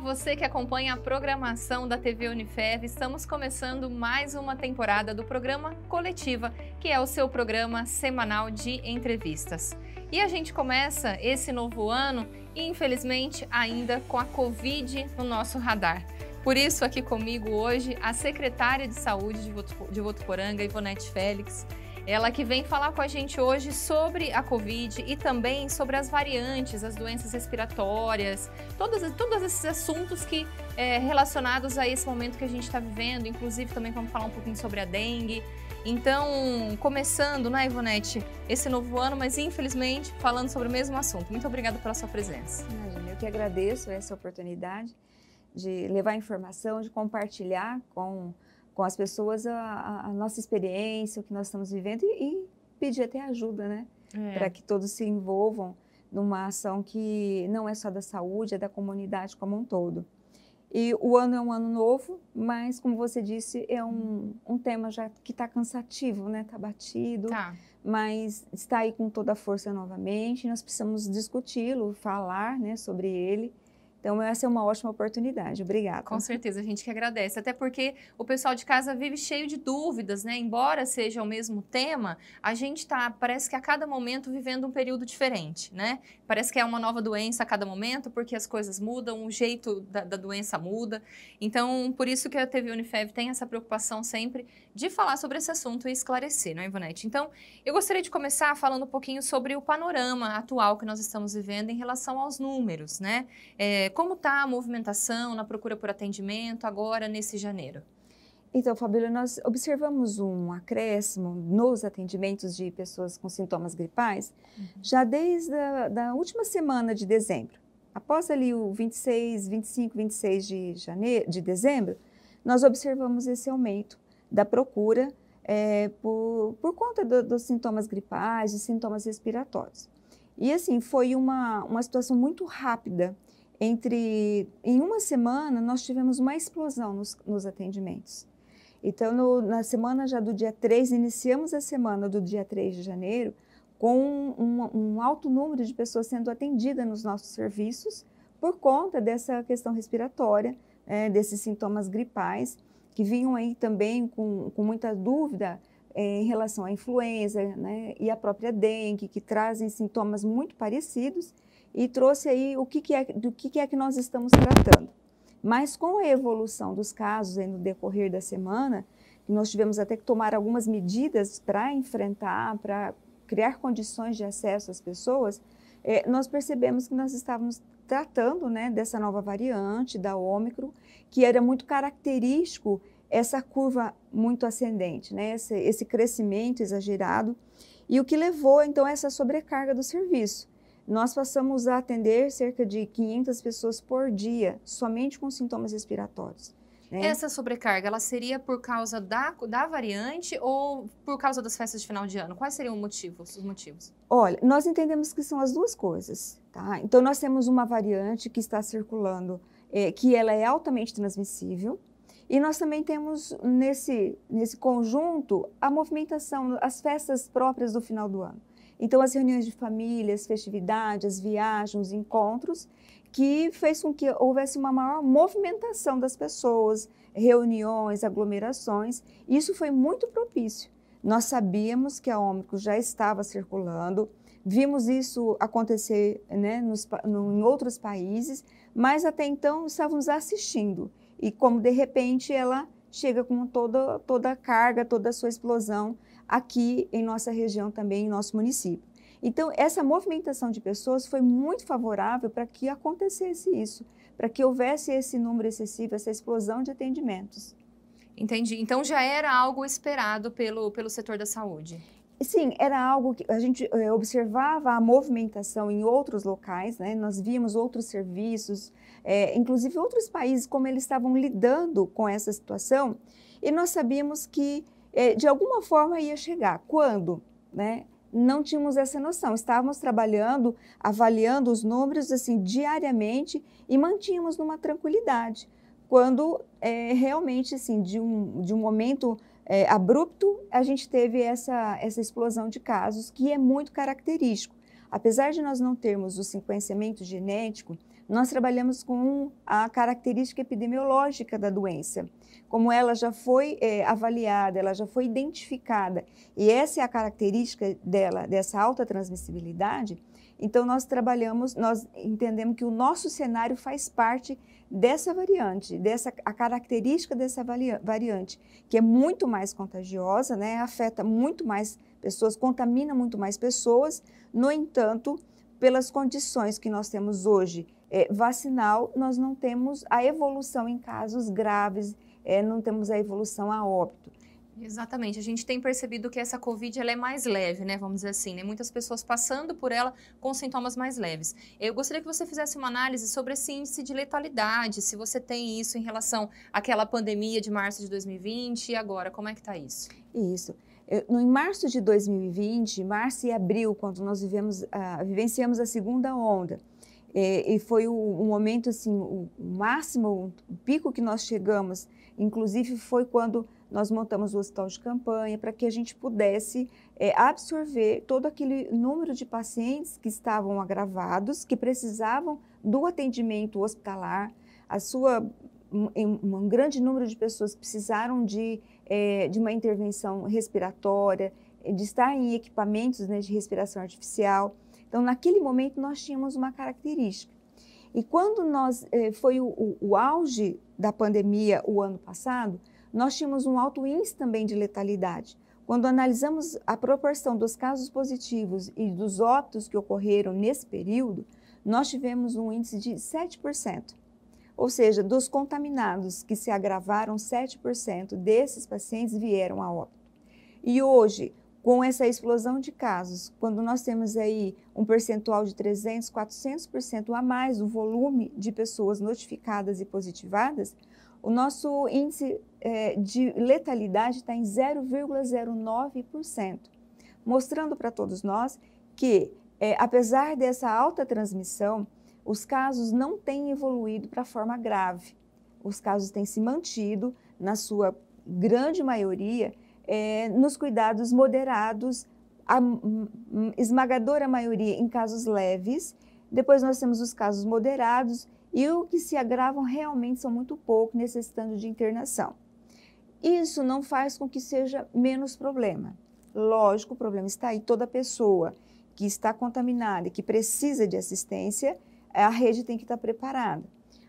você que acompanha a programação da TV Unifev. Estamos começando mais uma temporada do programa Coletiva, que é o seu programa semanal de entrevistas. E a gente começa esse novo ano, infelizmente, ainda com a Covid no nosso radar. Por isso, aqui comigo hoje, a secretária de Saúde de Votuporanga, Ivonete Félix, ela que vem falar com a gente hoje sobre a Covid e também sobre as variantes, as doenças respiratórias, todos, todos esses assuntos que é, relacionados a esse momento que a gente está vivendo. Inclusive, também vamos falar um pouquinho sobre a dengue. Então, começando, né, Ivonete, esse novo ano, mas infelizmente falando sobre o mesmo assunto. Muito obrigada pela sua presença. eu que agradeço essa oportunidade de levar informação, de compartilhar com com as pessoas a, a nossa experiência, o que nós estamos vivendo e, e pedir até ajuda, né? É. Para que todos se envolvam numa ação que não é só da saúde, é da comunidade como um todo. E o ano é um ano novo, mas como você disse, é um, um tema já que está cansativo, né? Está batido, tá. mas está aí com toda a força novamente. Nós precisamos discuti-lo, falar, né, sobre ele então, essa é uma ótima oportunidade. Obrigada. Com certeza, a gente que agradece. Até porque o pessoal de casa vive cheio de dúvidas, né? Embora seja o mesmo tema, a gente está, parece que a cada momento, vivendo um período diferente, né? Parece que é uma nova doença a cada momento, porque as coisas mudam, o jeito da, da doença muda. Então, por isso que a TV Unifev tem essa preocupação sempre de falar sobre esse assunto e esclarecer, não é, Ivonete? Então, eu gostaria de começar falando um pouquinho sobre o panorama atual que nós estamos vivendo em relação aos números, né? É, como está a movimentação na procura por atendimento agora nesse janeiro? Então, Fabíola, nós observamos um acréscimo nos atendimentos de pessoas com sintomas gripais uhum. já desde a da última semana de dezembro. Após ali o 26, 25, 26 de, janeiro, de dezembro, nós observamos esse aumento da procura é, por, por conta do, dos sintomas gripais, e sintomas respiratórios. E assim, foi uma, uma situação muito rápida entre em uma semana nós tivemos uma explosão nos, nos atendimentos. Então, no, na semana já do dia 3, iniciamos a semana do dia 3 de janeiro com um, um alto número de pessoas sendo atendidas nos nossos serviços por conta dessa questão respiratória, é, desses sintomas gripais, que vinham aí também com, com muita dúvida é, em relação à influenza né, e à própria dengue, que trazem sintomas muito parecidos e trouxe aí o que, que é, do que, que é que nós estamos tratando. Mas com a evolução dos casos no decorrer da semana, nós tivemos até que tomar algumas medidas para enfrentar, para criar condições de acesso às pessoas, é, nós percebemos que nós estávamos tratando né, dessa nova variante, da Ômicron, que era muito característico essa curva muito ascendente, né, esse, esse crescimento exagerado, e o que levou então a essa sobrecarga do serviço nós passamos a atender cerca de 500 pessoas por dia, somente com sintomas respiratórios. Né? Essa sobrecarga, ela seria por causa da, da variante ou por causa das festas de final de ano? Quais seriam os motivos? Os motivos? Olha, nós entendemos que são as duas coisas, tá? Então, nós temos uma variante que está circulando, é, que ela é altamente transmissível, e nós também temos nesse, nesse conjunto a movimentação, as festas próprias do final do ano. Então, as reuniões de famílias, festividades, viagens, encontros, que fez com que houvesse uma maior movimentação das pessoas, reuniões, aglomerações. Isso foi muito propício. Nós sabíamos que a Ômicron já estava circulando, vimos isso acontecer né, nos, no, em outros países, mas até então estávamos assistindo. E como de repente ela chega com toda, toda a carga, toda a sua explosão aqui em nossa região também, em nosso município. Então, essa movimentação de pessoas foi muito favorável para que acontecesse isso, para que houvesse esse número excessivo, essa explosão de atendimentos. Entendi. Então, já era algo esperado pelo, pelo setor da saúde? Sim, era algo que a gente eh, observava a movimentação em outros locais, né? nós víamos outros serviços, é, inclusive outros países, como eles estavam lidando com essa situação, e nós sabíamos que é, de alguma forma ia chegar. Quando? Né? Não tínhamos essa noção. Estávamos trabalhando, avaliando os números assim diariamente e mantínhamos numa tranquilidade. Quando é, realmente, assim, de um, de um momento é, abrupto, a gente teve essa, essa explosão de casos que é muito característico. Apesar de nós não termos o sequenciamento genético, nós trabalhamos com a característica epidemiológica da doença, como ela já foi é, avaliada, ela já foi identificada, e essa é a característica dela, dessa alta transmissibilidade. Então, nós trabalhamos, nós entendemos que o nosso cenário faz parte dessa variante, dessa a característica dessa variante, que é muito mais contagiosa, né? afeta muito mais pessoas, contamina muito mais pessoas. No entanto, pelas condições que nós temos hoje é, vacinal, nós não temos a evolução em casos graves, é, não temos a evolução a óbito. Exatamente, a gente tem percebido que essa Covid ela é mais leve, né? Vamos dizer assim, né? Muitas pessoas passando por ela com sintomas mais leves. Eu gostaria que você fizesse uma análise sobre esse índice de letalidade, se você tem isso em relação àquela pandemia de março de 2020 e agora, como é que está isso? Isso. Eu, no, em março de 2020, março e abril, quando nós vivemos, uh, vivenciamos a segunda onda, é, e, foi o, momento, assim, o máximo, o pico que nós chegamos, inclusive foi quando nós montamos o hospital de campanha para que a gente pudesse é, absorver todo aquele número de pacientes que estavam agravados, que precisavam do atendimento hospitalar, a sua um, um grande número de pessoas precisaram de, é, de uma intervenção respiratória, de estar em equipamentos né, de respiração artificial. Então, naquele momento, nós tínhamos uma característica. E quando nós eh, foi o, o, o, auge da pandemia o ano passado, nós tínhamos um alto índice também de letalidade. Quando analisamos a proporção dos casos positivos e dos óbitos que ocorreram nesse período, nós tivemos um índice de 7%. Ou seja, dos contaminados que se agravaram, 7% desses pacientes vieram a óbito. E hoje, com essa explosão de casos, quando nós temos aí um percentual de 300, 400% a mais do volume de pessoas notificadas e positivadas, o nosso índice é, de letalidade está em 0,09%, mostrando para todos nós que, é, apesar dessa alta transmissão, os casos não têm evoluído para forma grave. Os casos têm se mantido, na sua grande maioria, é, nos cuidados moderados, a esmagadora maioria em casos leves. Depois nós temos os casos moderados e o que se agravam realmente são muito pouco, necessitando de internação. Isso não faz com que seja menos problema. Lógico, o problema está aí. Toda pessoa que está contaminada e que precisa de assistência, a rede tem que estar preparada.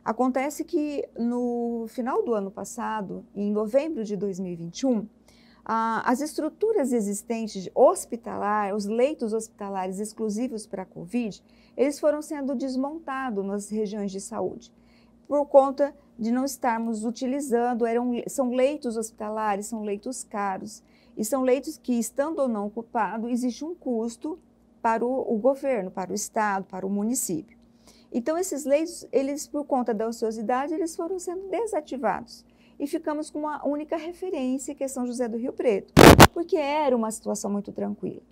Acontece que no final do ano passado, em novembro de 2021, ah, as estruturas existentes hospitalar, os leitos hospitalares exclusivos para a Covid, eles foram sendo desmontados nas regiões de saúde, por conta de não estarmos utilizando, eram, são leitos hospitalares, são leitos caros, e são leitos que, estando ou não ocupados, existe um custo para o, o governo, para o Estado, para o município. Então, esses leitos, eles, por conta da ociosidade, eles foram sendo desativados e ficamos com uma única referência, que é São José do Rio Preto, porque era uma situação muito tranquila.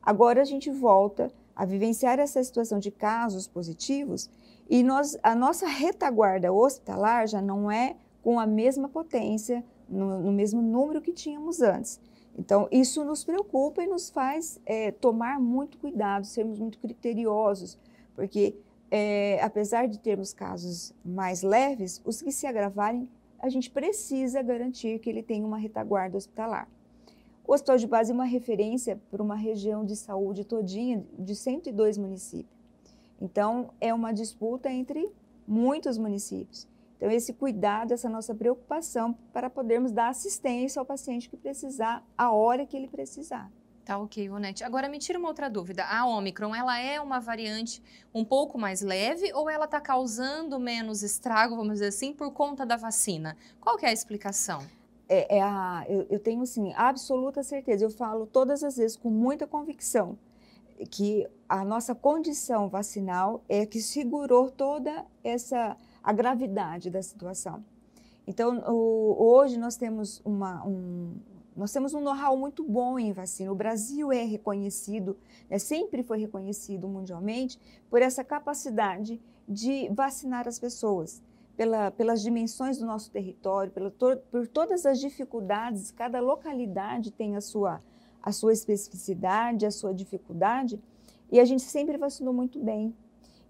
Agora a gente volta a vivenciar essa situação de casos positivos e nós, a nossa retaguarda hospitalar já não é com a mesma potência, no, no mesmo número que tínhamos antes. Então, isso nos preocupa e nos faz é, tomar muito cuidado, sermos muito criteriosos, porque é, apesar de termos casos mais leves, os que se agravarem a gente precisa garantir que ele tenha uma retaguarda hospitalar. O hospital de base é uma referência para uma região de saúde todinha de 102 municípios. Então, é uma disputa entre muitos municípios. Então, esse cuidado, essa nossa preocupação para podermos dar assistência ao paciente que precisar, a hora que ele precisar. Tá ok, Vonete. Agora me tira uma outra dúvida. A Omicron, ela é uma variante um pouco mais leve ou ela está causando menos estrago, vamos dizer assim, por conta da vacina? Qual que é a explicação? É, é a, eu, eu tenho, sim, absoluta certeza. Eu falo todas as vezes com muita convicção que a nossa condição vacinal é que segurou toda essa a gravidade da situação. Então, o, hoje nós temos uma, um, nós temos um know-how muito bom em vacina. O Brasil é reconhecido, né, sempre foi reconhecido mundialmente por essa capacidade de vacinar as pessoas, pela, pelas dimensões do nosso território, pela, por todas as dificuldades, cada localidade tem a sua, a sua especificidade, a sua dificuldade, e a gente sempre vacinou muito bem.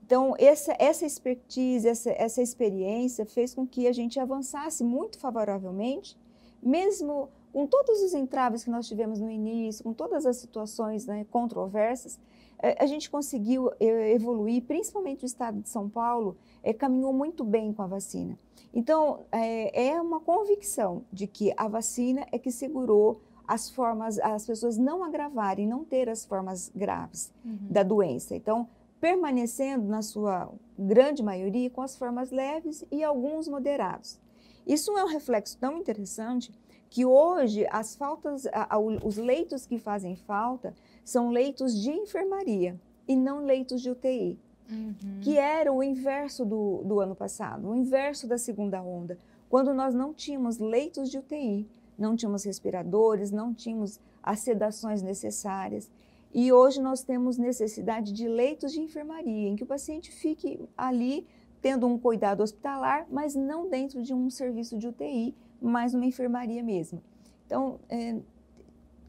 Então, essa, essa expertise, essa, essa experiência fez com que a gente avançasse muito favoravelmente, mesmo com todos os entraves que nós tivemos no início, com todas as situações né, controversas, é, a gente conseguiu é, evoluir, principalmente o estado de São Paulo é, caminhou muito bem com a vacina. Então, é, é uma convicção de que a vacina é que segurou as formas, as pessoas não agravarem, não ter as formas graves uhum. da doença. Então, permanecendo na sua grande maioria com as formas leves e alguns moderados. Isso é um reflexo tão interessante que hoje as faltas, os leitos que fazem falta são leitos de enfermaria e não leitos de UTI, uhum. que era o inverso do, do ano passado, o inverso da segunda onda, quando nós não tínhamos leitos de UTI, não tínhamos respiradores, não tínhamos as sedações necessárias. E hoje nós temos necessidade de leitos de enfermaria, em que o paciente fique ali tendo um cuidado hospitalar, mas não dentro de um serviço de UTI, mas numa enfermaria mesmo. Então, é,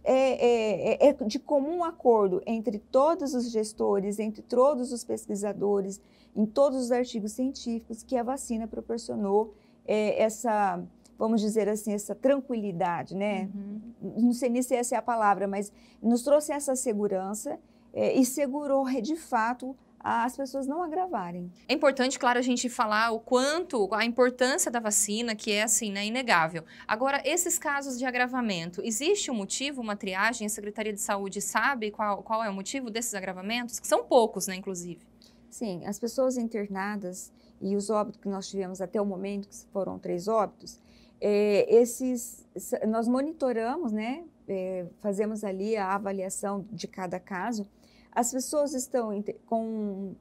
é, é, é, de comum acordo entre todos os gestores, entre todos os pesquisadores, em todos os artigos científicos, que a vacina proporcionou é, essa, vamos dizer assim, essa tranquilidade, né? Uhum. Não sei nem se essa é a palavra, mas nos trouxe essa segurança e segurou de fato as pessoas não agravarem. É importante, claro, a gente falar o quanto, a importância da vacina, que é assim, né, inegável. Agora, esses casos de agravamento, existe um motivo, uma triagem? A Secretaria de Saúde sabe qual, qual é o motivo desses agravamentos? Que são poucos, né, inclusive. Sim, as pessoas internadas e os óbitos que nós tivemos até o momento, que foram três óbitos, é, esses, nós monitoramos, né, é, fazemos ali a avaliação de cada caso, as pessoas estão com,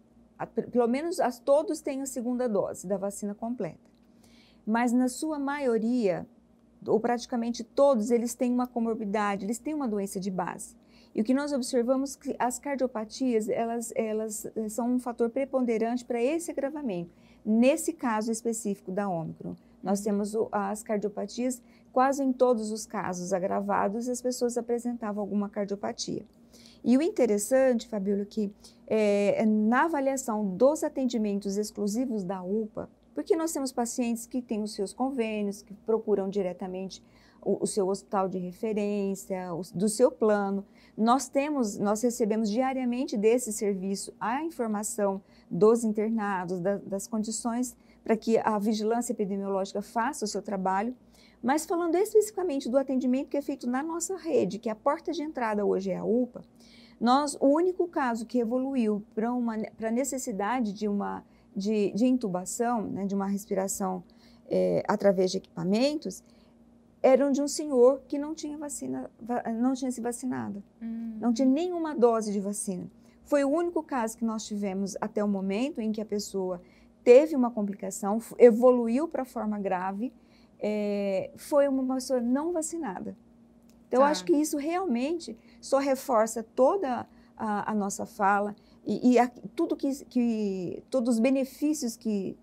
pelo menos as, todos têm a segunda dose da vacina completa, mas na sua maioria, ou praticamente todos, eles têm uma comorbidade, eles têm uma doença de base. E o que nós observamos que as cardiopatias, elas, elas eh, são um fator preponderante para esse agravamento. Nesse caso específico da Ômicron, nós temos as cardiopatias, quase em todos os casos agravados, as pessoas apresentavam alguma cardiopatia. E o interessante, Fabíola, que é, é, na avaliação dos atendimentos exclusivos da UPA, porque nós temos pacientes que têm os seus convênios, que procuram diretamente o, o seu hospital de referência, o, do seu plano. Nós temos, nós recebemos diariamente desse serviço a informação dos internados, da, das condições para que a vigilância epidemiológica faça o seu trabalho mas falando especificamente do atendimento que é feito na nossa rede, que a porta de entrada hoje é a UPA, nós, o único caso que evoluiu para a necessidade de uma de, de intubação, né, de uma respiração é, através de equipamentos, eram de um senhor que não tinha vacina, não tinha se vacinado, hum. não tinha nenhuma dose de vacina. Foi o único caso que nós tivemos até o momento em que a pessoa teve uma complicação, evoluiu para forma grave, é, foi uma pessoa não vacinada. Então, tá. eu acho que isso realmente só reforça toda a, a nossa fala e, e a, tudo que, que, todos os benefícios que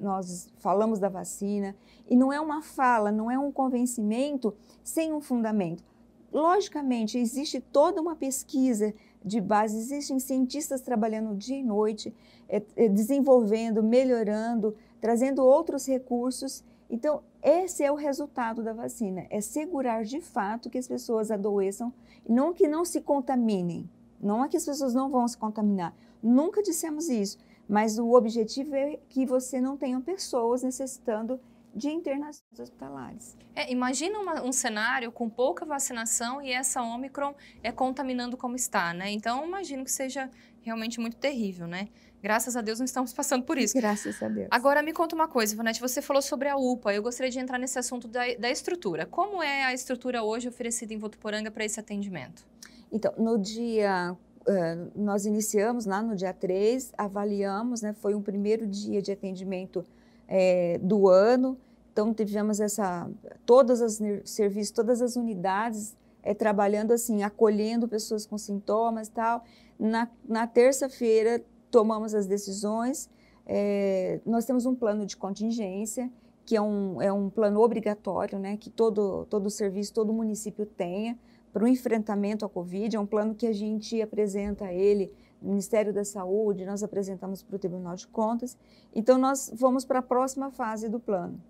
nós falamos da vacina. E não é uma fala, não é um convencimento sem um fundamento. Logicamente, existe toda uma pesquisa de base, existem cientistas trabalhando dia e noite, é, é, desenvolvendo, melhorando, trazendo outros recursos então, esse é o resultado da vacina, é segurar de fato que as pessoas adoeçam, não que não se contaminem, não é que as pessoas não vão se contaminar, nunca dissemos isso, mas o objetivo é que você não tenha pessoas necessitando de internações hospitalares. É, imagina uma, um cenário com pouca vacinação e essa Omicron é contaminando como está, né? Então, imagino que seja realmente muito terrível, né? Graças a Deus não estamos passando por isso. Graças a Deus. Agora me conta uma coisa, Ivonete, você falou sobre a UPA. Eu gostaria de entrar nesse assunto da, da estrutura. Como é a estrutura hoje oferecida em Votuporanga para esse atendimento? Então, no dia Uh, nós iniciamos lá no dia 3, avaliamos, né, foi o um primeiro dia de atendimento é, do ano, então tivemos essa, todos os serviços, todas as unidades é, trabalhando assim, acolhendo pessoas com sintomas e tal. Na, na terça-feira tomamos as decisões. É, nós temos um plano de contingência, que é um, é um plano obrigatório, né, que todo, todo serviço, todo município tenha para o enfrentamento à Covid. É um plano que a gente apresenta a ele Ministério da Saúde, nós apresentamos para o Tribunal de Contas. Então, nós vamos para a próxima fase do plano,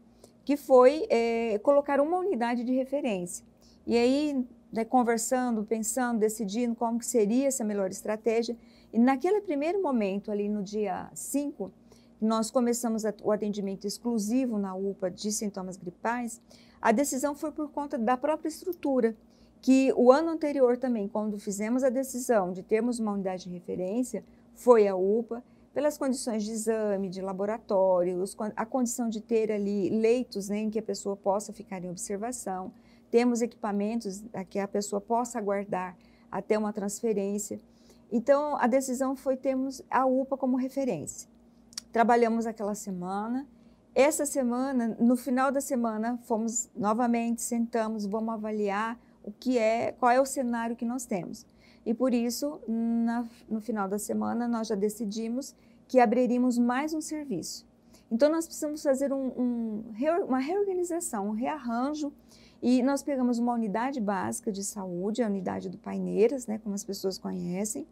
que foi é, colocar uma unidade de referência. E aí, né, conversando, pensando, decidindo como que seria essa melhor estratégia, e naquele primeiro momento, ali no dia 5, nós começamos o atendimento exclusivo na UPA de sintomas gripais, a decisão foi por conta da própria estrutura, que o ano anterior também, quando fizemos a decisão de termos uma unidade de referência, foi a UPA, pelas condições de exame, de laboratórios a condição de ter ali leitos né, em que a pessoa possa ficar em observação, temos equipamentos a né, que a pessoa possa aguardar até uma transferência. Então, a decisão foi termos a UPA como referência. Trabalhamos aquela semana. Essa semana, no final da semana, fomos novamente, sentamos, vamos avaliar o que é, qual é o cenário que nós temos. E por isso, na, no final da semana, nós já decidimos que abriríamos mais um serviço. Então, nós precisamos fazer um, um, uma reorganização, um rearranjo. E nós pegamos uma unidade básica de saúde, a unidade do Paineiras, né, como as pessoas conhecem,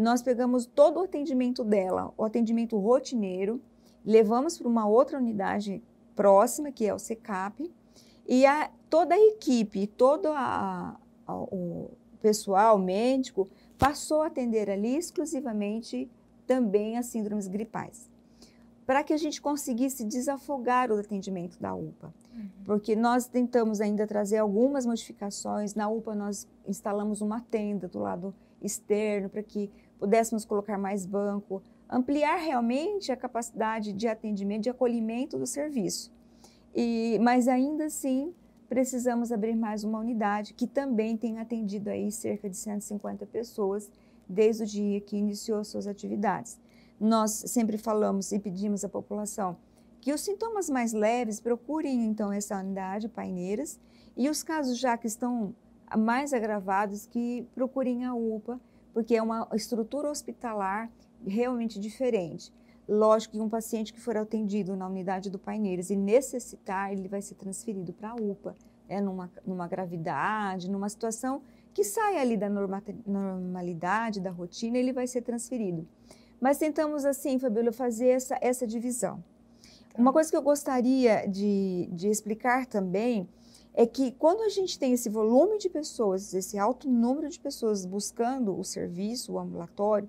nós pegamos todo o atendimento dela, o atendimento rotineiro, levamos para uma outra unidade próxima, que é o SECAP, e a, toda a equipe, todo a, a, o pessoal médico passou a atender ali exclusivamente também as síndromes gripais, para que a gente conseguisse desafogar o atendimento da UPA. Uhum. Porque nós tentamos ainda trazer algumas modificações. Na UPA, nós instalamos uma tenda do lado externo para que pudéssemos colocar mais banco, ampliar realmente a capacidade de atendimento, de acolhimento do serviço. E, mas ainda assim, precisamos abrir mais uma unidade que também tem atendido aí cerca de 150 pessoas desde o dia que iniciou suas atividades. Nós sempre falamos e pedimos à população que os sintomas mais leves procurem então essa unidade Paineiras e os casos já que estão mais agravados que procurem a UPA porque é uma estrutura hospitalar realmente diferente. Lógico que um paciente que for atendido na unidade do Paineiras e necessitar, ele vai ser transferido para a UPA, É né, numa, numa gravidade, numa situação que sai ali da normalidade, da rotina, ele vai ser transferido. Mas tentamos, assim, Fabíola, fazer essa, essa divisão. Tá. Uma coisa que eu gostaria de, de explicar também é que quando a gente tem esse volume de pessoas, esse alto número de pessoas buscando o serviço, o ambulatório,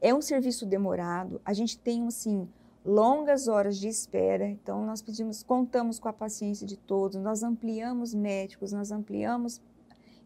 é um serviço demorado, a gente tem assim longas horas de espera, então nós pedimos, contamos com a paciência de todos, nós ampliamos médicos, nós ampliamos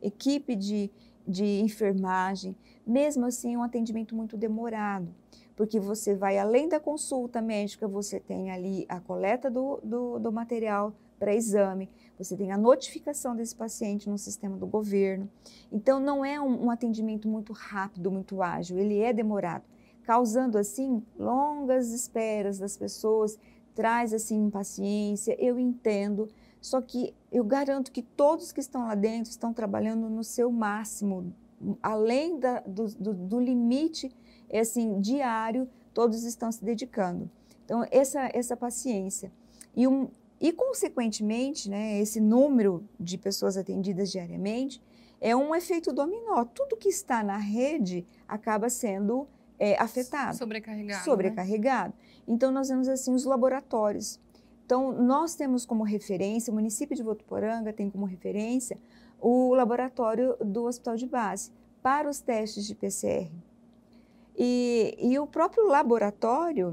equipe de, de enfermagem, mesmo assim é um atendimento muito demorado, porque você vai além da consulta médica, você tem ali a coleta do, do, do material para exame, você tem a notificação desse paciente no sistema do governo. Então, não é um, um atendimento muito rápido, muito ágil, ele é demorado, causando assim longas esperas das pessoas, traz assim impaciência. Eu entendo, só que eu garanto que todos que estão lá dentro estão trabalhando no seu máximo, além da, do, do, do, limite é, assim diário, todos estão se dedicando. Então, essa, essa paciência. E um, e, consequentemente, né, esse número de pessoas atendidas diariamente é um efeito dominó. Tudo que está na rede acaba sendo é, afetado. Sobrecarregado. Né? Sobrecarregado. Né? Então, nós vemos assim os laboratórios. Então, nós temos como referência, o município de Votuporanga tem como referência o laboratório do Hospital de Base para os testes de PCR. E, e o próprio laboratório,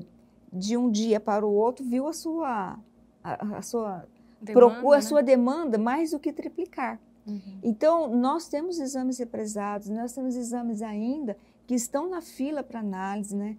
de um dia para o outro, viu a sua a, a sua demanda, procura, a né? sua demanda mais do que triplicar. Uhum. Então, nós temos exames represados, nós temos exames ainda que estão na fila para análise, né?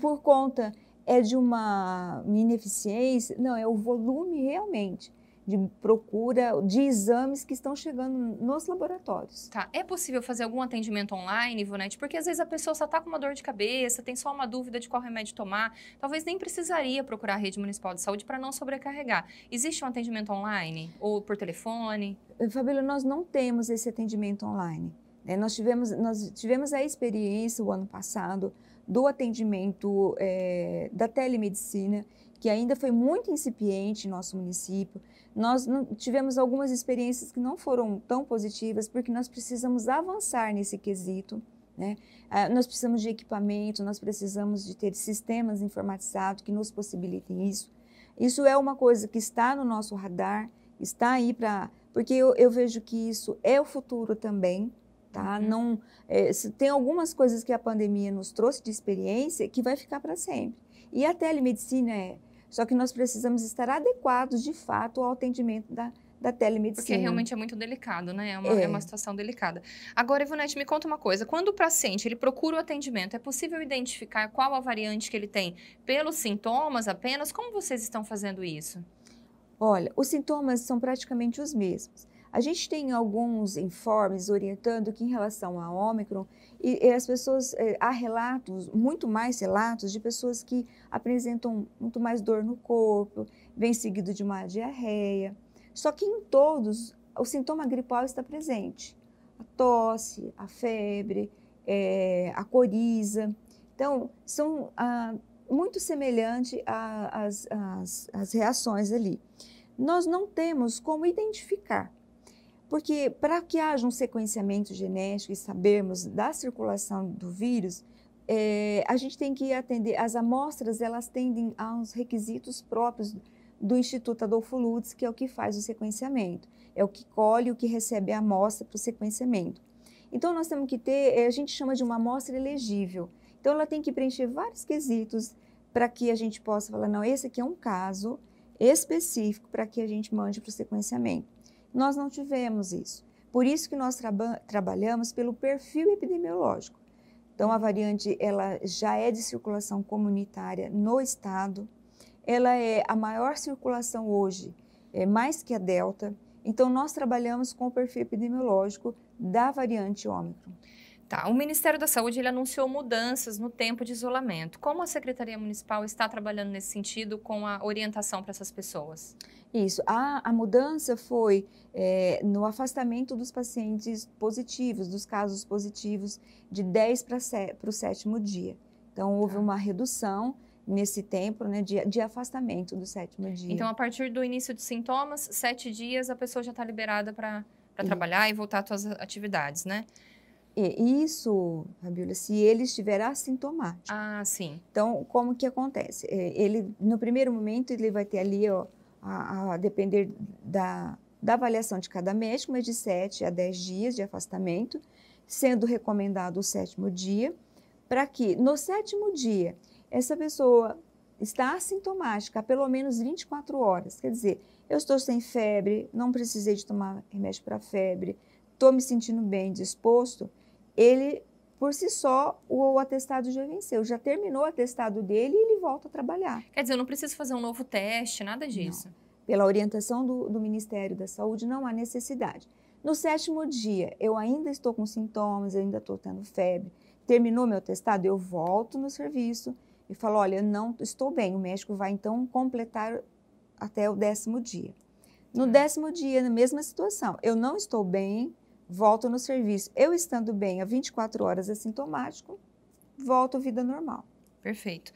Por conta é de uma ineficiência, não, é o volume realmente de procura de exames que estão chegando nos laboratórios. Tá. É possível fazer algum atendimento online, Ivonete? Porque às vezes a pessoa só está com uma dor de cabeça, tem só uma dúvida de qual remédio tomar. Talvez nem precisaria procurar a rede municipal de saúde para não sobrecarregar. Existe um atendimento online ou por telefone? Eh, Fabíola, nós não temos esse atendimento online. É, nós, tivemos, nós tivemos a experiência o ano passado do atendimento é, da telemedicina que ainda foi muito incipiente em nosso município. Nós tivemos algumas experiências que não foram tão positivas, porque nós precisamos avançar nesse quesito. Né? Ah, nós precisamos de equipamento, nós precisamos de ter sistemas informatizados que nos possibilitem isso. Isso é uma coisa que está no nosso radar, está aí para. Porque eu, eu, vejo que isso é o futuro também. Tá? Uhum. Não, é, tem algumas coisas que a pandemia nos trouxe de experiência que vai ficar para sempre. E a telemedicina é, só que nós precisamos estar adequados, de fato, ao atendimento da, da telemedicina. Porque realmente é muito delicado, né? É uma, é. é uma situação delicada. Agora, Ivonete, me conta uma coisa. Quando o paciente ele procura o atendimento, é possível identificar qual a variante que ele tem pelos sintomas apenas? Como vocês estão fazendo isso? Olha, os sintomas são praticamente os mesmos. A gente tem alguns informes orientando que em relação a Ômicron, e, e as pessoas, eh, há relatos, muito mais relatos de pessoas que apresentam muito mais dor no corpo, vem seguido de uma diarreia. Só que em todos, o sintoma gripal está presente. A tosse, a febre, eh, a coriza. Então, são ah, muito semelhante às reações ali. Nós não temos como identificar porque para que haja um sequenciamento genético e sabermos da circulação do vírus, é, a gente tem que atender, as amostras elas tendem a uns requisitos próprios do Instituto Adolfo Lutz, que é o que faz o sequenciamento, é o que colhe, o que recebe a amostra para o sequenciamento. Então nós temos que ter, é, a gente chama de uma amostra elegível, então ela tem que preencher vários quesitos para que a gente possa falar, não, esse aqui é um caso específico para que a gente mande para o sequenciamento. Nós não tivemos isso. Por isso que nós traba trabalhamos pelo perfil epidemiológico. Então, a variante ela já é de circulação comunitária no estado, ela é a maior circulação hoje, é mais que a delta. Então, nós trabalhamos com o perfil epidemiológico da variante Ômicron. Tá, o Ministério da Saúde ele anunciou mudanças no tempo de isolamento. Como a Secretaria Municipal está trabalhando nesse sentido com a orientação para essas pessoas? Isso. A, a mudança foi é, no afastamento dos pacientes positivos, dos casos positivos, de 10 para, o sétimo dia. Então, houve tá. uma redução nesse tempo né, de, de, afastamento do sétimo dia. Então, a partir do início dos sintomas, sete dias, a pessoa já está liberada para trabalhar e voltar às suas atividades, né? É, isso, Fabiola, se ele estiver assintomático. Ah, sim. Então, como que acontece? É, ele, no primeiro momento, ele vai ter ali, ó, a, a depender da, da avaliação de cada médico, mas de 7 a 10 dias de afastamento, sendo recomendado o sétimo dia, para que no sétimo dia essa pessoa está assintomática há pelo menos 24 horas. Quer dizer, eu estou sem febre, não precisei de tomar remédio para febre, estou me sentindo bem disposto, ele, por si só, o, o atestado já venceu. Já terminou o atestado dele e ele volta a trabalhar. Quer dizer, eu não preciso fazer um novo teste, nada disso. Não. Pela orientação do, do Ministério da Saúde, não há necessidade. No sétimo dia, eu ainda estou com sintomas, ainda estou tendo febre. Terminou meu atestado, eu volto no serviço e falo: olha, não estou bem. O médico vai então completar até o décimo dia. No tá. décimo dia, na mesma situação, eu não estou bem, volto no serviço. Eu estando bem a 24 horas assintomático, é volto à vida normal. Perfeito.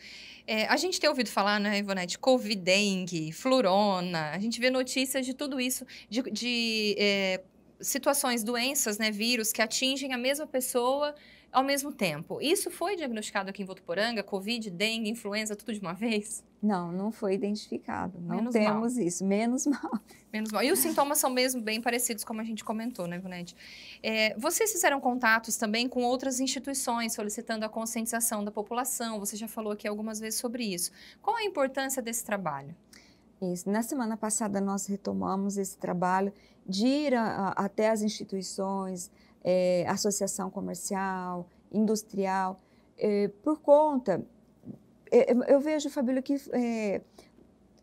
É, a gente tem ouvido falar, né, Ivonete, Covidengue, florona, a gente vê notícias de tudo isso, de, de é, situações, doenças, né, vírus que atingem a mesma pessoa ao mesmo tempo. Isso foi diagnosticado aqui em Votuporanga? Covid, dengue, influenza, tudo de uma vez? Não, não foi identificado. Não Menos temos mal. isso. Menos mal. Menos mal. E os sintomas são mesmo bem parecidos, como a gente comentou, né, Ivonete? É, vocês fizeram contatos também com outras instituições, solicitando a conscientização da população. Você já falou aqui algumas vezes sobre isso. Qual a importância desse trabalho? Isso. Na semana passada, nós retomamos esse trabalho de ir a, a, até as instituições, é, associação comercial, industrial, é, por conta. É, eu vejo, Fabílio, que é,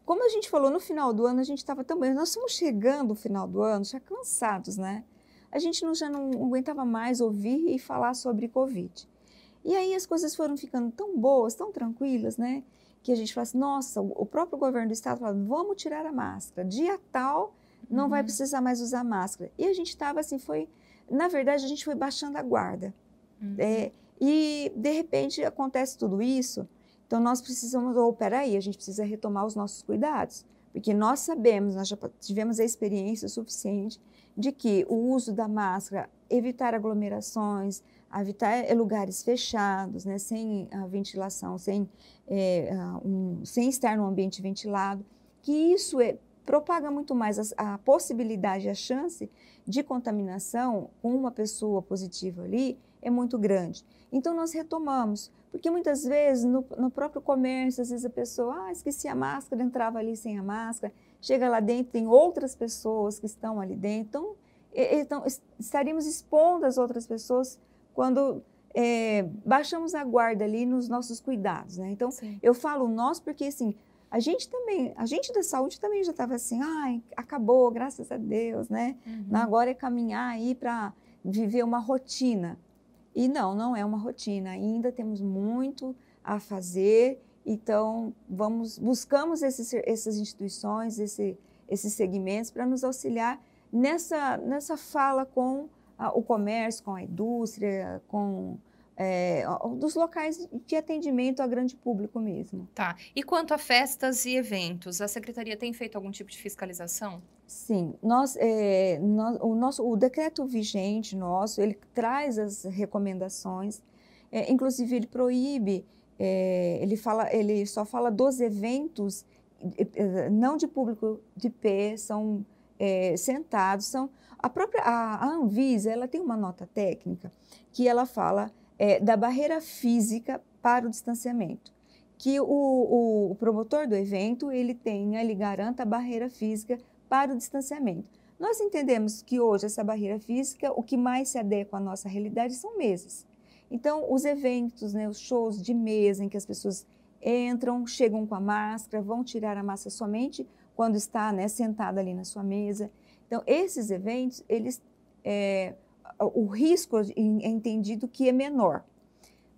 como a gente falou no final do ano, a gente estava também. Nós estamos chegando no final do ano, já cansados, né? A gente não, já não aguentava mais ouvir e falar sobre Covid. E aí as coisas foram ficando tão boas, tão tranquilas, né? Que a gente fala assim, nossa, o próprio governo do estado fala, vamos tirar a máscara. Dia tal, não uhum. vai precisar mais usar máscara. E a gente estava assim, foi na verdade, a gente foi baixando a guarda. Uhum. É, e, de repente, acontece tudo isso. Então, nós precisamos, ou oh, peraí, a gente precisa retomar os nossos cuidados. Porque nós sabemos, nós já tivemos a experiência suficiente de que o uso da máscara, evitar aglomerações, evitar é, lugares fechados, né, sem a ventilação, sem, é, um, sem estar num ambiente ventilado, que isso é, propaga muito mais a, a possibilidade, a chance de contaminação com uma pessoa positiva ali é muito grande. Então nós retomamos, porque muitas vezes no, no, próprio comércio, às vezes a pessoa, ah, esqueci a máscara, entrava ali sem a máscara, chega lá dentro, tem outras pessoas que estão ali dentro. Então, então estaríamos expondo as outras pessoas quando é, baixamos a guarda ali nos nossos cuidados. Né? Então, Sim. eu falo nós porque, assim, a gente também, a gente da saúde também já estava assim, ai, acabou, graças a Deus, né? Uhum. Agora é caminhar aí para viver uma rotina. E não, não é uma rotina. Ainda temos muito a fazer. Então, vamos buscamos esses, essas instituições, esse, esses segmentos para nos auxiliar nessa, nessa fala com a, o comércio, com a indústria, com é, dos locais de atendimento a grande público mesmo. Tá. E quanto a festas e eventos, a secretaria tem feito algum tipo de fiscalização? Sim, nós, é, nós o nosso o decreto vigente nosso ele traz as recomendações, é, inclusive ele proíbe, é, ele fala, ele só fala dos eventos não de público de pé, são é, sentados. São a própria a, a, Anvisa, ela tem uma nota técnica que ela fala é, da barreira física para o distanciamento. Que o, o, o promotor do evento ele tenha, ele garanta a barreira física para o distanciamento. Nós entendemos que hoje essa barreira física, o que mais se adequa à nossa realidade são mesas. Então, os eventos, né, os shows de mesa em que as pessoas entram, chegam com a máscara, vão tirar a máscara somente quando está né, sentada ali na sua mesa. Então, esses eventos, eles é, o risco é entendido que é menor.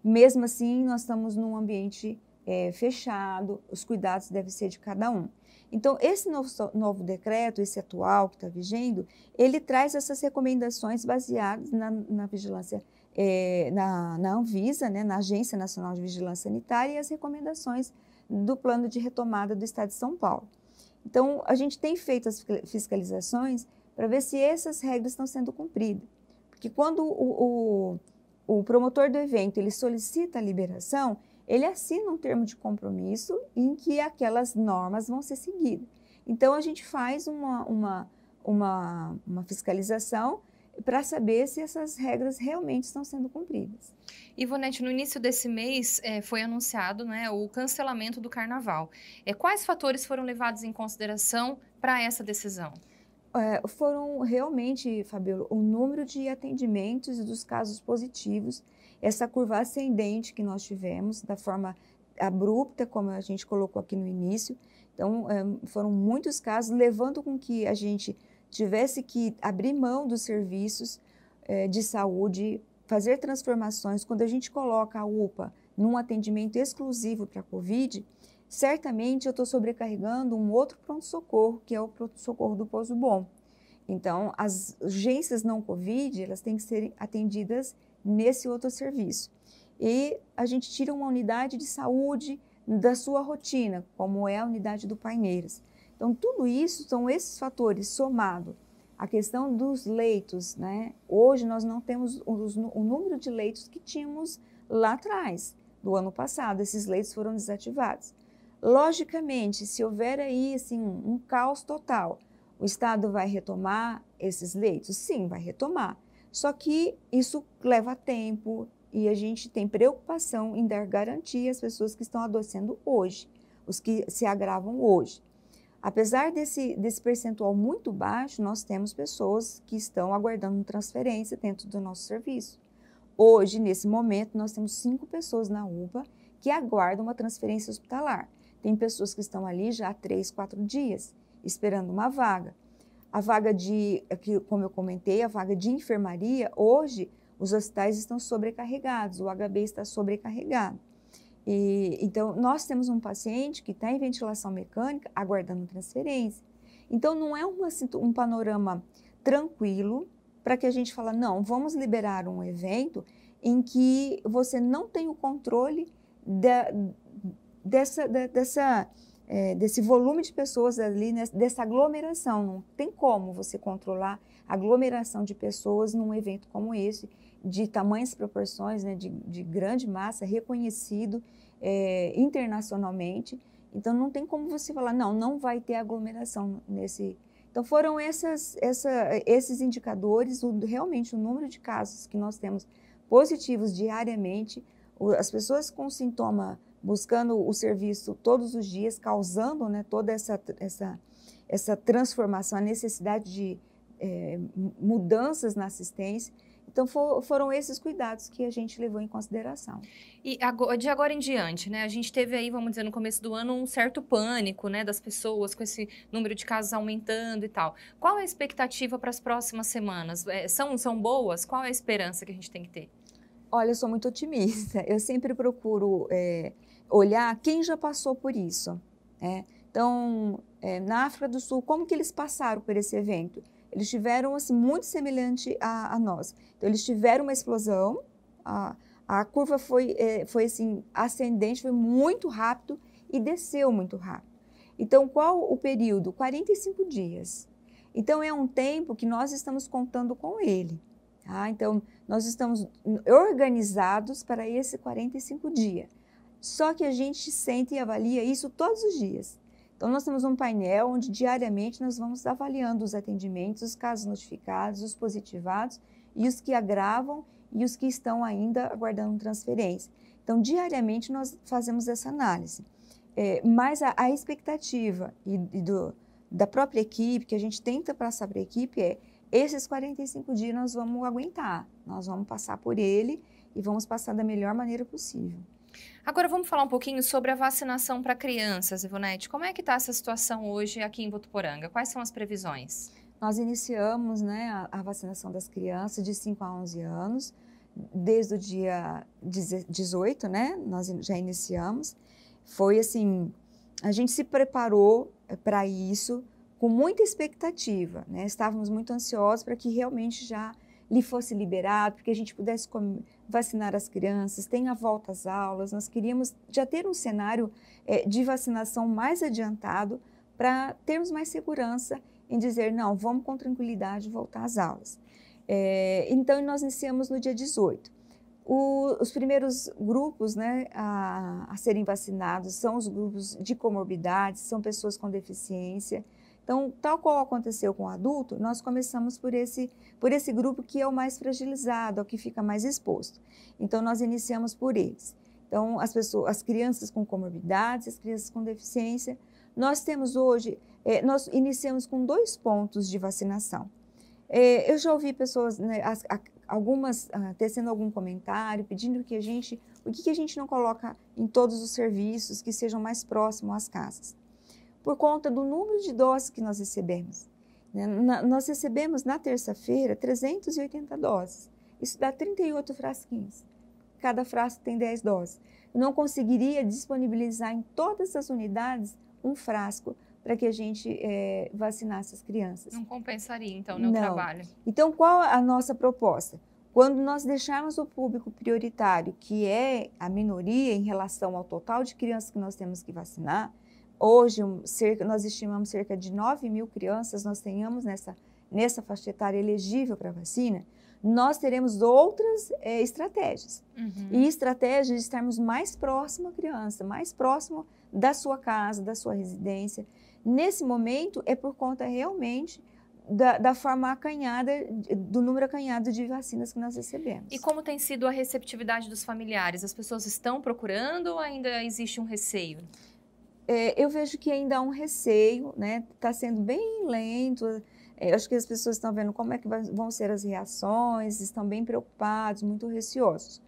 Mesmo assim, nós estamos num ambiente é, fechado, os cuidados devem ser de cada um. Então, esse novo, novo decreto, esse atual que está vigendo, ele traz essas recomendações baseadas na, na vigilância, é, na, na, Anvisa, né, na Agência Nacional de Vigilância Sanitária, e as recomendações do plano de retomada do Estado de São Paulo. Então, a gente tem feito as fiscalizações para ver se essas regras estão sendo cumpridas que quando o, o, o promotor do evento ele solicita a liberação, ele assina um termo de compromisso em que aquelas normas vão ser seguidas. Então, a gente faz uma, uma, uma, uma fiscalização para saber se essas regras realmente estão sendo cumpridas. Ivonete, no início desse mês é, foi anunciado né, o cancelamento do carnaval. É, quais fatores foram levados em consideração para essa decisão? é, foram realmente, Fabiola, o número de atendimentos dos casos positivos, essa curva ascendente que nós tivemos, da forma abrupta, como a gente colocou aqui no início. Então, é, foram muitos casos, levando com que a gente tivesse que abrir mão dos serviços é, de saúde, fazer transformações. Quando a gente coloca a UPA num atendimento exclusivo para a Covid, certamente eu estou sobrecarregando um outro pronto-socorro, que é o pronto-socorro do Pouso Bom. Então, as urgências não COVID, elas têm que ser atendidas nesse outro serviço. E a gente tira uma unidade de saúde da sua rotina, como é a unidade do Paineiras. Então, tudo isso são esses fatores somado a questão dos leitos, né? Hoje nós não temos os, o número de leitos que tínhamos lá atrás, do ano passado, esses leitos foram desativados. Logicamente, se houver aí assim, um caos total, o Estado vai retomar esses leitos? Sim, vai retomar. Só que isso leva tempo e a gente tem preocupação em dar garantia às pessoas que estão adoecendo hoje, os que se agravam hoje. Apesar desse, desse percentual muito baixo, nós temos pessoas que estão aguardando transferência dentro do nosso serviço. Hoje, nesse momento, nós temos cinco pessoas na UPA que aguardam uma transferência hospitalar. Tem pessoas que estão ali já há três, quatro dias esperando uma vaga. A vaga de, é como eu comentei, a vaga de enfermaria, hoje os hospitais estão sobrecarregados, o HB está sobrecarregado. E, então, nós temos um paciente que está em ventilação mecânica aguardando transferência. Então, não é uma, um panorama tranquilo para que a gente fala, não, vamos liberar um evento em que você não tem o controle da, dessa, dessa, é, desse volume de pessoas ali, né, dessa aglomeração. Não tem como você controlar a aglomeração de pessoas num evento como esse, de tamanhas proporções, né, de, de grande massa, reconhecido é, internacionalmente. Então, não tem como você falar, não, não vai ter aglomeração nesse. Então, foram essas, essa, esses indicadores, o, realmente o número de casos que nós temos positivos diariamente, as pessoas com sintoma buscando o serviço todos os dias, causando né, toda essa, essa, essa transformação, a necessidade de é, mudanças na assistência. Então for, foram esses cuidados que a gente levou em consideração. E agora, de agora em diante, né? A gente teve aí, vamos dizer, no começo do ano um certo pânico, né, das pessoas com esse número de casos aumentando e tal. Qual é a expectativa para as próximas semanas? É, são são boas? Qual é a esperança que a gente tem que ter? Olha, eu sou muito otimista. Eu sempre procuro é, olhar quem já passou por isso. Né? Então, é, na África do Sul, como que eles passaram por esse evento? Eles tiveram assim, muito semelhante a, a nós. Então, eles tiveram uma explosão, a, a curva foi, é, foi assim, ascendente, foi muito rápido e desceu muito rápido. Então, qual o período? 45 dias. Então, é um tempo que nós estamos contando com ele. Tá? Então, nós estamos organizados para esse 45 dias. Só que a gente sente e avalia isso todos os dias. Então, nós temos um painel onde diariamente nós vamos avaliando os atendimentos, os casos notificados, os positivados e os que agravam e os que estão ainda aguardando transferência. Então, diariamente nós fazemos essa análise. É, mas a, a expectativa e, e do, da própria equipe, que a gente tenta passar para a equipe, é esses 45 dias nós vamos aguentar, nós vamos passar por ele e vamos passar da melhor maneira possível. Agora vamos falar um pouquinho sobre a vacinação para crianças, Ivonete. Como é que está essa situação hoje aqui em Botuporanga? Quais são as previsões? Nós iniciamos né, a vacinação das crianças de 5 a 11 anos, desde o dia 18, né? Nós já iniciamos. Foi assim, a gente se preparou eh, para isso com muita expectativa, né? Estávamos muito ansiosos para que realmente já lhe fosse liberado, porque a gente pudesse vacinar as crianças, tem a volta às aulas. Nós queríamos já ter um cenário é, de vacinação mais adiantado para termos mais segurança em dizer, não, vamos com tranquilidade voltar às aulas. É, então, nós iniciamos no dia 18. O, os primeiros grupos né, a, a serem vacinados são os grupos de comorbidades, são pessoas com deficiência, então, tal qual aconteceu com o adulto, nós começamos por esse, por esse grupo que é o mais fragilizado, é o que fica mais exposto. Então, nós iniciamos por eles. Então, as, pessoas, as crianças com comorbidades, as crianças com deficiência. Nós temos hoje, eh, nós iniciamos com dois pontos de vacinação. Eh, eu já ouvi pessoas, né, as, a, algumas ah, tecendo algum comentário, pedindo que a gente, o que, que a gente não coloca em todos os serviços que sejam mais próximos às casas por conta do número de doses que nós recebemos. Né? Nós recebemos na terça-feira 380 doses. Isso dá 38 frasquinhos. Cada frasco tem 10 doses. Eu não conseguiria disponibilizar em todas as unidades um frasco para que a gente é, vacinasse as crianças. Não compensaria, então, no meu trabalho. Então, qual a nossa proposta? Quando nós deixarmos o público prioritário, que é a minoria em relação ao total de crianças que nós temos que vacinar, hoje cerca, nós estimamos cerca de 9 mil crianças nós tenhamos nessa, nessa faixa etária elegível para vacina, nós teremos outras é, estratégias. Uhum. E estratégias de estarmos mais próximo à criança, mais próximo da sua casa, da sua residência. Nesse momento, é por conta realmente da, da, forma acanhada, do número acanhado de vacinas que nós recebemos. E como tem sido a receptividade dos familiares? As pessoas estão procurando ou ainda existe um receio? é, eu vejo que ainda há um receio, né? Está sendo bem lento. É, acho que as pessoas estão vendo como é que vai, vão ser as reações, estão bem preocupados, muito receosos.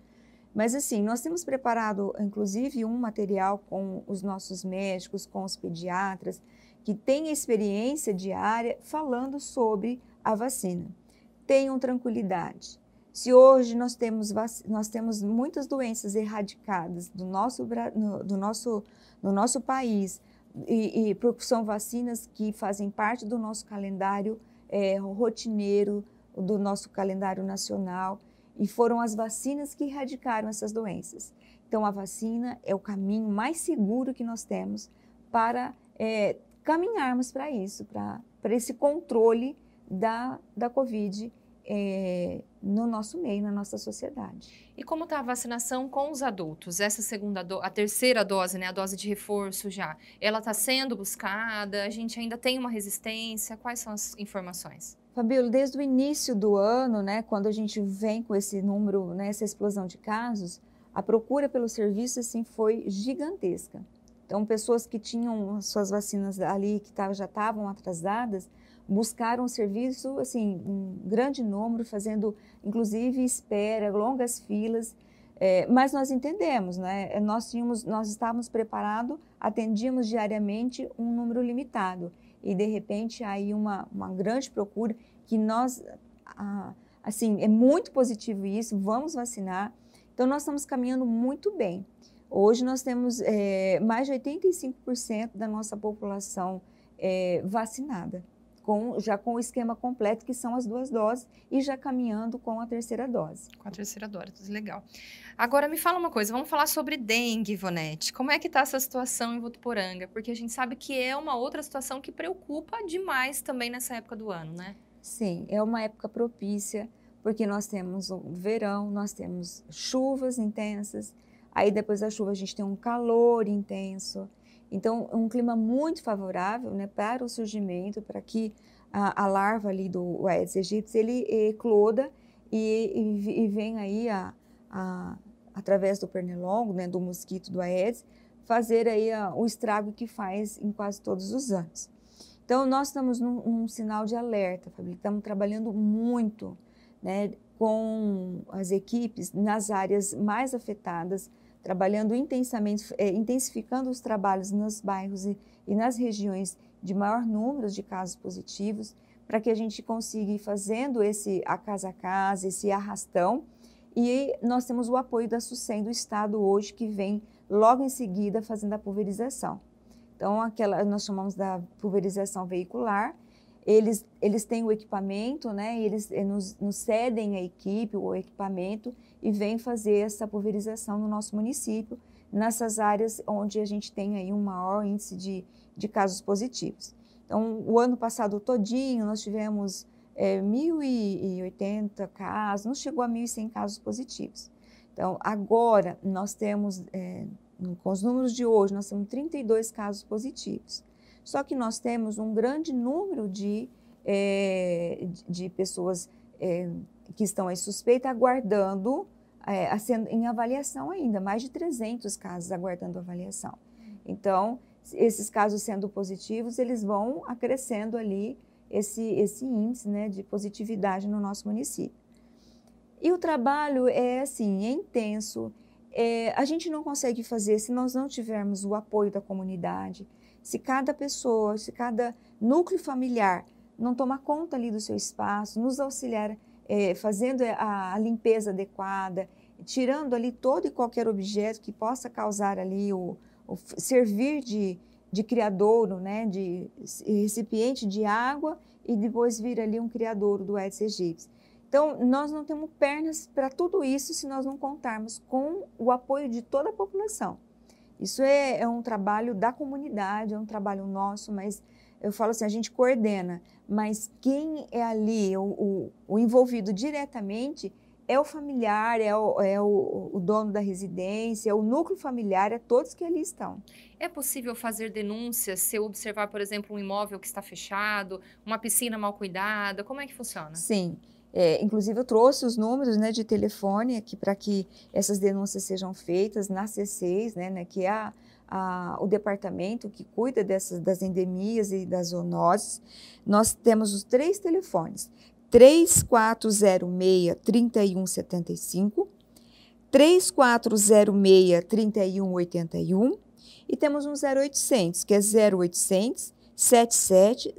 Mas assim, nós temos preparado, inclusive, um material com os nossos médicos, com os pediatras, que têm experiência diária falando sobre a vacina. Tenham tranquilidade. Se hoje nós temos, nós temos muitas doenças erradicadas do nosso, no, do nosso, do nosso país, e, e são vacinas que fazem parte do nosso calendário é, rotineiro, do nosso calendário nacional, e foram as vacinas que erradicaram essas doenças. Então, a vacina é o caminho mais seguro que nós temos para é, caminharmos para isso, para esse controle da, da Covid. É, no nosso meio, na nossa sociedade. E como está a vacinação com os adultos? Essa segunda do... a terceira dose, né, a dose de reforço já, ela está sendo buscada? A gente ainda tem uma resistência? Quais são as informações? Fabíola, desde o início do ano, né, quando a gente vem com esse número, né, essa explosão de casos, a procura pelo serviço assim foi gigantesca. Então, pessoas que tinham suas vacinas ali que tá, já estavam atrasadas, buscaram um serviço, assim, um grande número, fazendo, inclusive, espera, longas filas. É, mas nós entendemos, né? É, nós tínhamos, nós estávamos preparados, atendíamos diariamente um número limitado e de repente aí uma, uma grande procura que nós, ah, assim, é muito positivo isso. Vamos vacinar. Então nós estamos caminhando muito bem. Hoje nós temos é, mais de 85% da nossa população é, vacinada com, já com o esquema completo, que são as duas doses, e já caminhando com a terceira dose. Com a terceira dose, legal. Agora me fala uma coisa, vamos falar sobre dengue, Ivonete. Como é que está essa situação em Votuporanga? Porque a gente sabe que é uma outra situação que preocupa demais também nessa época do ano, né? Sim, é uma época propícia, porque nós temos o verão, nós temos chuvas intensas, aí depois da chuva a gente tem um calor intenso, então, é um clima muito favorável né, para o surgimento, para que a, a larva ali do Aedes aegypti ele ecloda e, e, e vem aí a, a, através do pernilongo, né, do mosquito do Aedes, fazer aí a, o estrago que faz em quase todos os anos. Então, nós estamos num, num sinal de alerta, Fabrício. estamos trabalhando muito né, com as equipes nas áreas mais afetadas, trabalhando intensamente, é, intensificando os trabalhos nos bairros e, e nas regiões de maior número de casos positivos, para que a gente consiga ir fazendo esse a casa a casa, esse arrastão. E nós temos o apoio da SUSEM do Estado hoje, que vem logo em seguida fazendo a pulverização. Então, aquela nós chamamos da pulverização veicular, eles, eles têm o equipamento, né? eles eh, nos, nos, cedem a equipe, o equipamento, e vêm fazer essa pulverização no nosso município, nessas áreas onde a gente tem aí um maior índice de, de casos positivos. Então, o ano passado todinho, nós tivemos é, eh, 1.080 casos, não chegou a 1.100 casos positivos. Então, agora, nós temos, é, com os números de hoje, nós temos 32 casos positivos. Só que nós temos um grande número de, é, de pessoas é, que estão aí suspeitas aguardando, é, sendo, em avaliação ainda, mais de 300 casos aguardando avaliação. Então, esses casos sendo positivos, eles vão acrescendo ali esse, esse índice né, de positividade no nosso município. E o trabalho é assim, é intenso. É, a gente não consegue fazer se nós não tivermos o apoio da comunidade, se cada pessoa, se cada núcleo familiar não tomar conta ali do seu espaço, nos auxiliar é, fazendo é, a, a, limpeza adequada, tirando ali todo e qualquer objeto que possa causar ali o, o servir de, de criadouro, né, de recipiente de água e depois vir ali um criadouro do Aedes aegypti. Então, nós não temos pernas para tudo isso se nós não contarmos com o apoio de toda a população. Isso é, é um trabalho da comunidade, é um trabalho nosso, mas eu falo assim, a gente coordena, mas quem é ali o, o, o envolvido diretamente é o familiar, é, o, é o, dono da residência, é o núcleo familiar, é todos que ali estão. É possível fazer denúncias se eu observar, por exemplo, um imóvel que está fechado, uma piscina mal cuidada? Como é que funciona? Sim. É, inclusive, eu trouxe os números né, de telefone aqui para que essas denúncias sejam feitas na C6, né, né, que é a, a, o departamento que cuida dessas, das endemias e das zoonoses. Nós temos os três telefones: 3406-3175, 3406-3181 e temos um 0800, que é 0800 77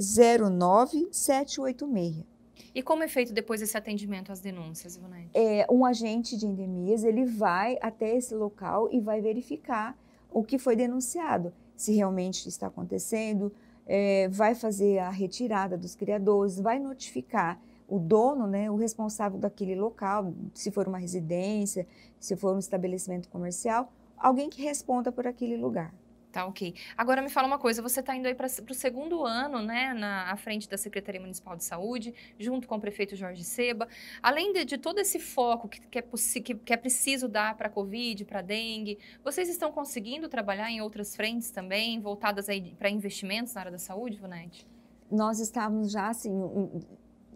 09 786. E como é feito depois esse atendimento às denúncias, Ivonete? É, um agente de endemias, ele vai até esse local e vai verificar o que foi denunciado, se realmente está acontecendo, é, vai fazer a retirada dos criadores, vai notificar o dono, né, o responsável daquele local, se for uma residência, se for um estabelecimento comercial, alguém que responda por aquele lugar. Tá ok. Agora me fala uma coisa, você está indo aí para o segundo ano, né, na à frente da Secretaria Municipal de Saúde, junto com o prefeito Jorge Seba. Além de, de todo esse foco que, que, é, que, que é preciso dar para a Covid, para a dengue, vocês estão conseguindo trabalhar em outras frentes também, voltadas para investimentos na área da saúde, Vonete? Nós estávamos já, assim,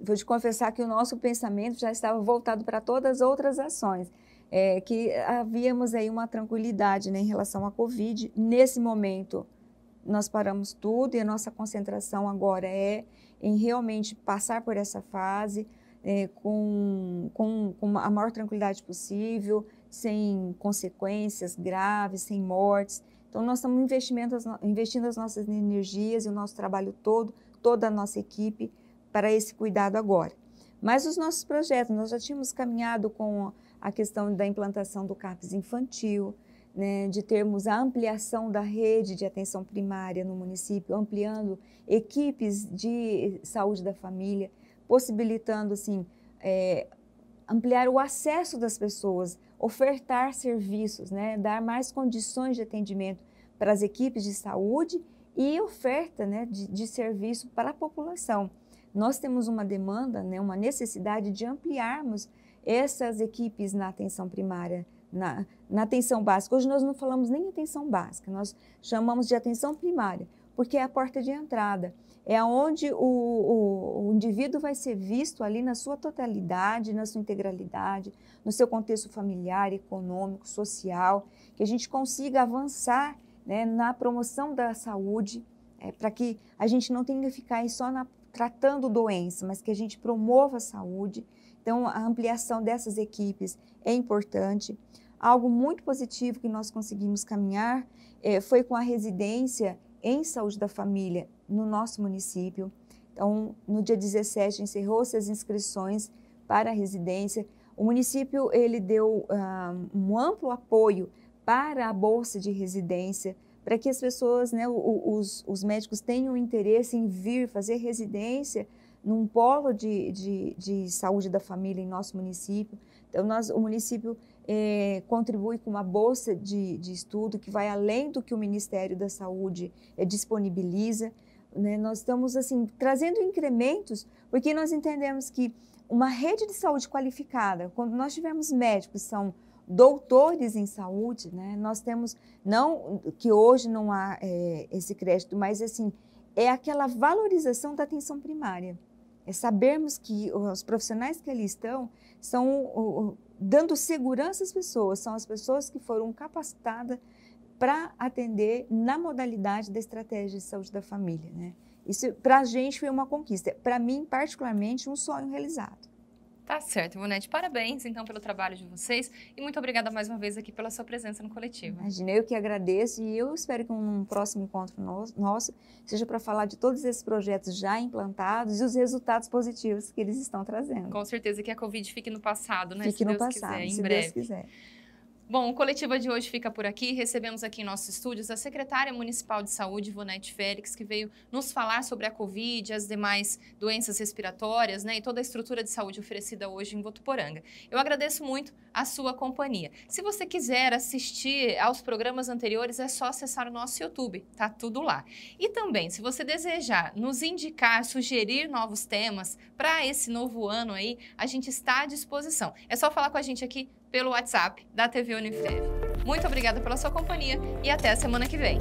vou te confessar que o nosso pensamento já estava voltado para todas as outras ações é, que havíamos aí uma tranquilidade né, em relação à Covid. Nesse momento, nós paramos tudo e a nossa concentração agora é em realmente passar por essa fase é, com, com, com a maior tranquilidade possível, sem consequências graves, sem mortes. Então, nós estamos investindo as nossas energias e o nosso trabalho todo, toda a nossa equipe, para esse cuidado agora. Mas os nossos projetos, nós já tínhamos caminhado com a questão da implantação do CAPES infantil, né, de termos a ampliação da rede de atenção primária no município, ampliando equipes de saúde da família, possibilitando assim, é, ampliar o acesso das pessoas, ofertar serviços, né, dar mais condições de atendimento para as equipes de saúde e oferta né, de, de, serviço para a população. Nós temos uma demanda, né, uma necessidade de ampliarmos essas equipes na atenção primária, na, na atenção básica. Hoje nós não falamos nem atenção básica, nós chamamos de atenção primária, porque é a porta de entrada é onde o, o, o, indivíduo vai ser visto ali na sua totalidade, na sua integralidade, no seu contexto familiar, econômico, social, que a gente consiga avançar né, na promoção da saúde, é, para que a gente não tenha que ficar aí só na, tratando doença, mas que a gente promova a saúde, então, a ampliação dessas equipes é importante. Algo muito positivo que nós conseguimos caminhar é, foi com a residência em saúde da família no nosso município. Então, no dia 17 encerrou-se as inscrições para a residência. O município ele deu um, ah, um amplo apoio para a bolsa de residência, para que as pessoas, né, os, os médicos tenham interesse em vir fazer residência num polo de, de, de saúde da família em nosso município. Então, nós, o município eh, contribui com uma bolsa de, de estudo que vai além do que o Ministério da Saúde eh, disponibiliza. Né? Nós estamos assim trazendo incrementos porque nós entendemos que uma rede de saúde qualificada, quando nós tivermos médicos que são doutores em saúde, né? nós temos não que hoje não há é, esse crédito, mas assim é aquela valorização da atenção primária. É sabermos que os profissionais que ali estão são dando segurança às pessoas, são as pessoas que foram capacitadas para atender na modalidade da estratégia de saúde da família. Né? Isso, para a gente, foi uma conquista. Para mim, particularmente, um sonho realizado. Tá certo, Ivonete. Parabéns, então, pelo trabalho de vocês e muito obrigada mais uma vez aqui pela sua presença no coletivo. Imagina, eu que agradeço e eu espero que um próximo encontro nosso seja para falar de todos esses projetos já implantados e os resultados positivos que eles estão trazendo. Com certeza que a Covid fique no passado, né? Fique se no Deus passado, quiser, em se breve. Deus quiser. Bom, o Coletiva de hoje fica por aqui. Recebemos aqui em nossos estúdios a secretária municipal de saúde, Ivonete Félix, que veio nos falar sobre a Covid, as demais doenças respiratórias né, e toda a estrutura de saúde oferecida hoje em Votuporanga. Eu agradeço muito a sua companhia. Se você quiser assistir aos programas anteriores, é só acessar o nosso YouTube, tá tudo lá. E também, se você desejar nos indicar, sugerir novos temas para esse novo ano aí, a gente está à disposição. É só falar com a gente aqui pelo WhatsApp da TV Unifrev. Muito obrigada pela sua companhia e até a semana que vem.